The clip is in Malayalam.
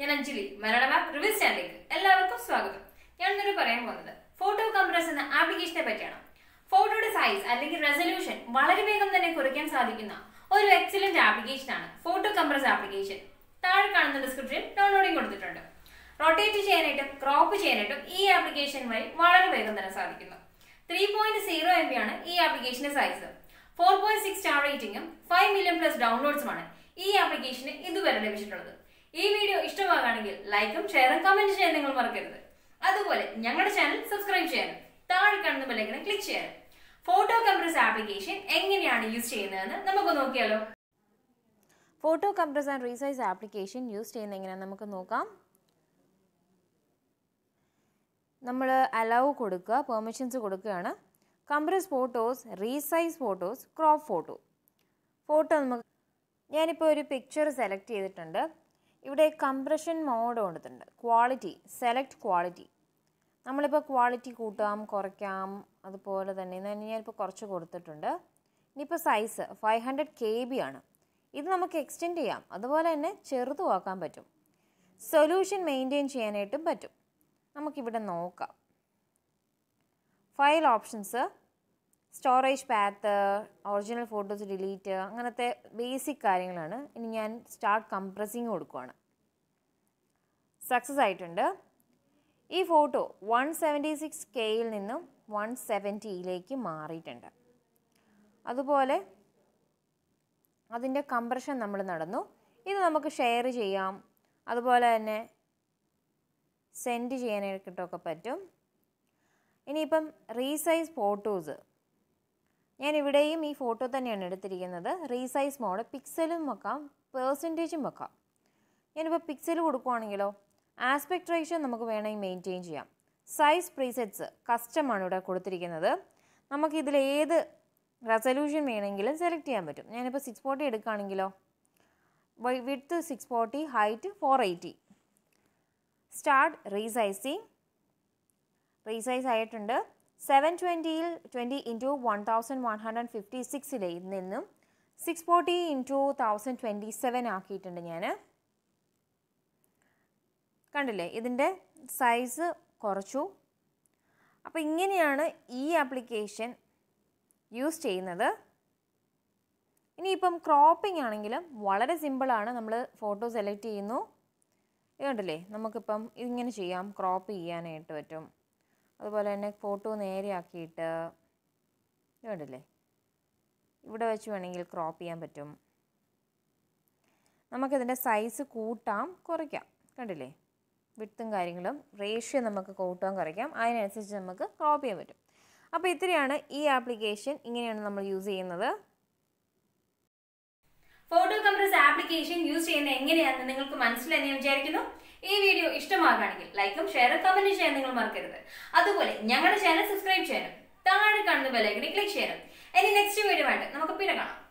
ഞാൻ അഞ്ജലി മലയാള മാപ്പ് റിവ്യൂ സ്റ്റാൻഡിലേക്ക് എല്ലാവർക്കും സ്വാഗതം ഞാൻ ഇന്നൊരു പറയാൻ പോകുന്നത് ഫോട്ടോ കംപ്രസ് എന്ന ആപ്ലിക്കേഷനെ പറ്റിയാണ് ഫോട്ടോയുടെ സൈസ് അല്ലെങ്കിൽ റെസൊല്യൂഷൻ വളരെ വേഗം തന്നെ കുറയ്ക്കാൻ സാധിക്കുന്ന ഒരു എക്സലന്റ് ആപ്ലിക്കേഷൻ ആണ് ഫോട്ടോ കംപ്രസ് ആപ്ലിക്കേഷൻ താഴെ കാണുന്ന ഡിസ്ക്രിപ്ഷൻ ഡൗൺലോഡിംഗ് കൊടുത്തിട്ടുണ്ട് റൊട്ടേറ്റ് ചെയ്യാനായിട്ടും ക്രോപ്പ് ചെയ്യാനായിട്ടും ഈ ആപ്ലിക്കേഷൻ വഴി വളരെ വേഗം തന്നെ സാധിക്കുന്നു ത്രീ പോയിന്റ് സീറോ എം ബി ആണ് ഈ ആപ്ലിക്കേഷന്റെ size four point six star റേറ്റിംഗും ഫൈവ് മില്യൺ പ്ലസ് ഡൗൺലോഡ്സുമാണ് ഈ ആപ്ലിക്കേഷന് ഇതുവരെ ലഭിച്ചിട്ടുള്ളത് ഈ വീഡിയോ ഇഷ്ടമാകുകയാണെങ്കിൽ ലൈക്കും ഷെയറും കമന്റ് ചെയ്യാൻ നിങ്ങൾ മറക്കരുത് അതുപോലെ ഞങ്ങളുടെ ചാനൽ സബ്സ്ക്രൈബ് ചെയ്യാനും താഴെ കാണുന്ന ബെല്ലൈക്കണം ക്ലിക്ക് ചെയ്യാനും ഫോട്ടോ കംപ്രസ് ആപ്ലിക്കേഷൻ എങ്ങനെയാണ് യൂസ് ചെയ്യുന്നതെന്ന് നമുക്ക് നോക്കിയാലോ photo compress and resize application use ചെയ്യുന്ന എങ്ങനെയാണെന്ന് നമുക്ക് നോക്കാം നമ്മൾ അലവ് കൊടുക്കുക പെർമിഷൻസ് കൊടുക്കുകയാണ് compress photos resize photos crop photo photo നമുക്ക് ഞാനിപ്പോൾ ഒരു പിക്ചർ സെലക്ട് ചെയ്തിട്ടുണ്ട് ഇവിടെ കംപ്രഷൻ മോഡ് കൊടുത്തിട്ടുണ്ട് ക്വാളിറ്റി സെലക്ട് ക്വാളിറ്റി നമ്മളിപ്പോൾ ക്വാളിറ്റി കൂട്ടാം കുറയ്ക്കാം അതുപോലെ തന്നെ എന്ന് ഇപ്പോൾ കുറച്ച് കൊടുത്തിട്ടുണ്ട് ഇനിയിപ്പോൾ size five hundred K B ആണ് ഇത് നമുക്ക് എക്സ്റ്റെൻഡ് ചെയ്യാം അതുപോലെ തന്നെ ചെറുതുമാക്കാൻ പറ്റും സൊല്യൂഷൻ മെയിൻറ്റെയിൻ ചെയ്യാനായിട്ടും പറ്റും നമുക്കിവിടെ നോക്കാം file options storage path original photos delete അങ്ങനത്തെ ബേസിക് കാര്യങ്ങളാണ് ഇനി ഞാൻ സ്റ്റാർട്ട് കംപ്രസിങ് കൊടുക്കുകയാണ് സക്സസ് ആയിട്ടുണ്ട് ഈ ഫോട്ടോ വൺ സെവൻറ്റി സിക്സ് കെയിൽ നിന്നും വൺ സെവൻറ്റിയിലേക്ക് മാറിയിട്ടുണ്ട് അതുപോലെ അതിൻ്റെ കംപ്രഷൻ നമ്മൾ നടന്നു ഇത് നമുക്ക് ഷെയർ ചെയ്യാം അതുപോലെ തന്നെ സെൻഡ് ചെയ്യാനായിട്ടൊക്കെ പറ്റും ഇനിയിപ്പം റീസൈസ് ഫോട്ടോസ് ഞാൻ ഇവിടെയും ഈ ഫോട്ടോ തന്നെയാണ് എടുത്തിരിക്കുന്നത് റീസൈസ് മോഡ് പിക്സലും വെക്കാം പേഴ്സൻറ്റേജും വെക്കാം ഞാനിപ്പോൾ പിക്സൽ കൊടുക്കുവാണെങ്കിലോ ആസ്പെക്ട് റേഷ്യോ നമുക്ക് വേണമെങ്കിൽ മെയിൻറ്റെയിൻ ചെയ്യാം സൈസ് പ്രീസെറ്റ്സ് കസ്റ്റമാണ് ഇവിടെ കൊടുത്തിരിക്കുന്നത് നമുക്കിതിൽ ഏത് റെസൊല്യൂഷൻ വേണമെങ്കിലും സെലക്ട് ചെയ്യാൻ പറ്റും ഞാനിപ്പോൾ സിക്സ് ഫോർട്ടി എടുക്കുകയാണെങ്കിലോ width six forty height four eighty start resizing resize ആയിട്ടുണ്ട് സെവൻ ട്വൻറ്റിയിൽ twenty into one thousand one hundred fifty സിക്സിലെ നിന്നും six forty into thousand twenty seven ആക്കിയിട്ടുണ്ട് ഞാൻ കണ്ടില്ലേ ഇതിൻ്റെ സൈസ് കുറച്ചു അപ്പോൾ ഇങ്ങനെയാണ് ഈ ആപ്ലിക്കേഷൻ യൂസ് ചെയ്യുന്നത് ഇനിയിപ്പം ക്രോപ്പിംഗ് ആണെങ്കിലും വളരെ സിമ്പിളാണ് നമ്മൾ ഫോട്ടോ സെലക്ട് ചെയ്യുന്നു കണ്ടില്ലേ നമുക്കിപ്പം ഇതിങ്ങനെ ചെയ്യാം ക്രോപ്പ് ചെയ്യാനായിട്ട് പറ്റും അതുപോലെ തന്നെ ഫോട്ടോ നേരെയാക്കിയിട്ട് കണ്ടില്ലേ ഇവിടെ വെച്ച് വേണമെങ്കിൽ ക്രോപ്പ് ചെയ്യാൻ പറ്റും നമുക്കിതിൻ്റെ സൈസ് കൂട്ടാം കുറയ്ക്കാം കണ്ടില്ലേ വിട്ടും കാര്യങ്ങളും റേഷ്യോ നമുക്ക് കൂട്ടാം കുറയ്ക്കാം അതിനനുസരിച്ച് നമുക്ക് ക്രോപ്പ് ചെയ്യാൻ പറ്റും അപ്പോൾ ഇത്രയാണ് ഈ ആപ്ലിക്കേഷൻ ഇങ്ങനെയാണ് നമ്മൾ യൂസ് ചെയ്യുന്നത് ഫോട്ടോ കംപ്രസ് ആപ്ലിക്കേഷൻ യൂസ് ചെയ്യുന്നത് എങ്ങനെയാണെന്ന് നിങ്ങൾക്ക് മനസ്സിലായി ഞാൻ വിചാരിക്കുന്നു ഈ വീഡിയോ ഇഷ്ടമാകുകയാണെങ്കിൽ ലൈക്കും ഷെയറും കമന്റും ചെയ്യാൻ നിങ്ങൾ മറക്കരുത് അതുപോലെ ഞങ്ങളുടെ ചാനൽ സബ്സ്ക്രൈബ് ചെയ്യാനും താഴെ കാണുന്ന ബെലൈക്കണി ക്ലിക്ക് ചെയ്യാനും ഇനി നെക്സ്റ്റ് വീഡിയോ ആയിട്ട് നമുക്ക് പിന്നെ കാണാം